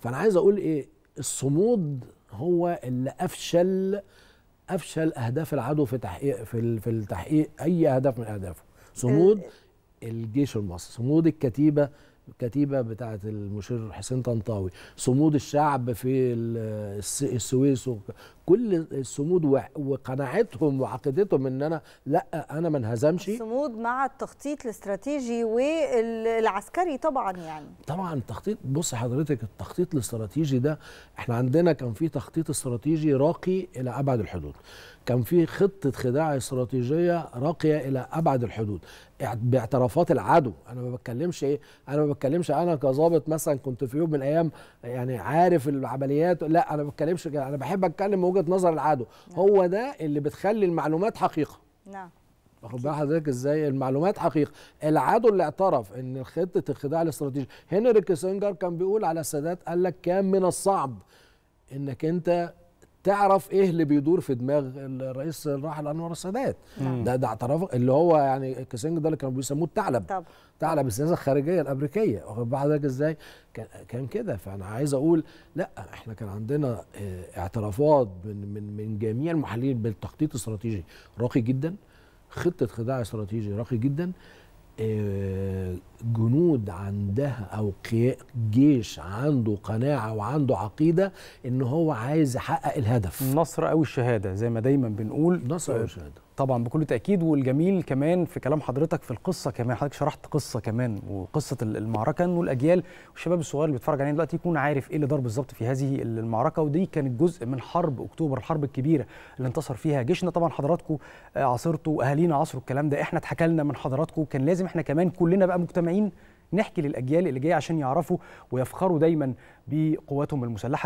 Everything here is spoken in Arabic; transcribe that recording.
فانا عايز اقول ايه الصمود هو اللي افشل افشل اهداف العدو في تحقيق في في التحقيق اي اهداف من اهدافه صمود آه. الجيش المصري صمود الكتيبه الكتيبه بتاعه المشير حسين طنطاوي صمود الشعب في السويس كل الصمود وقناعتهم وعقيدتهم ان انا لا انا ما انهزمش الصمود مع التخطيط الاستراتيجي والعسكري طبعا يعني طبعا التخطيط بص حضرتك التخطيط الاستراتيجي ده احنا عندنا كان في تخطيط استراتيجي راقي الى ابعد الحدود كان في خطه خداع استراتيجيه راقيه الى ابعد الحدود باعترافات العدو انا ما بتكلمش ايه انا ما بتكلمش انا كظابط مثلا كنت في يوم من الايام يعني عارف العمليات لا انا ما بتكلمش انا بحب اتكلم وجهه وجهه نظر العدو نعم. هو ده اللي بتخلي المعلومات حقيقه نعم واخد بال حضرتك ازاي المعلومات حقيقه العدو اللي اعترف ان خطه الخداع الاستراتيجي هنري كيسنجر كان بيقول على السادات قال لك كان من الصعب انك انت تعرف ايه اللي بيدور في دماغ الرئيس الراحل انور السادات ده ده اعتراف اللي هو يعني كيسنج ده اللي كانوا بيسموه الثعلب ثعلب تعلب السياسه الخارجيه الامريكيه واخد بالك ازاي كان كده فانا عايز اقول لا احنا كان عندنا آه، اعترافات من من من جميع المحللين بالتخطيط الاستراتيجي راقي جدا خطه خداع استراتيجي راقي جدا آه، جنود عندها او جيش عنده قناعه وعنده عقيده ان هو عايز يحقق الهدف النصر او الشهاده زي ما دايما بنقول نصر او الشهاده طبعا بكل تاكيد والجميل كمان في كلام حضرتك في القصه كمان حضرتك شرحت قصه كمان وقصه المعركه انه الاجيال والشباب الصغير اللي بيتفرج علينا دلوقتي يكون عارف ايه اللي دار بالظبط في هذه المعركه ودي كانت جزء من حرب اكتوبر الحرب الكبيره اللي انتصر فيها جيشنا طبعا حضراتكم آه، عاصرتوا اهالينا عاصروا الكلام ده احنا اتحكلنا من حضراتكم كان لازم احنا كمان كلنا بقى مجتمعين نحكي للاجيال اللي جايه عشان يعرفوا ويفخروا دايما بقواتهم المسلحه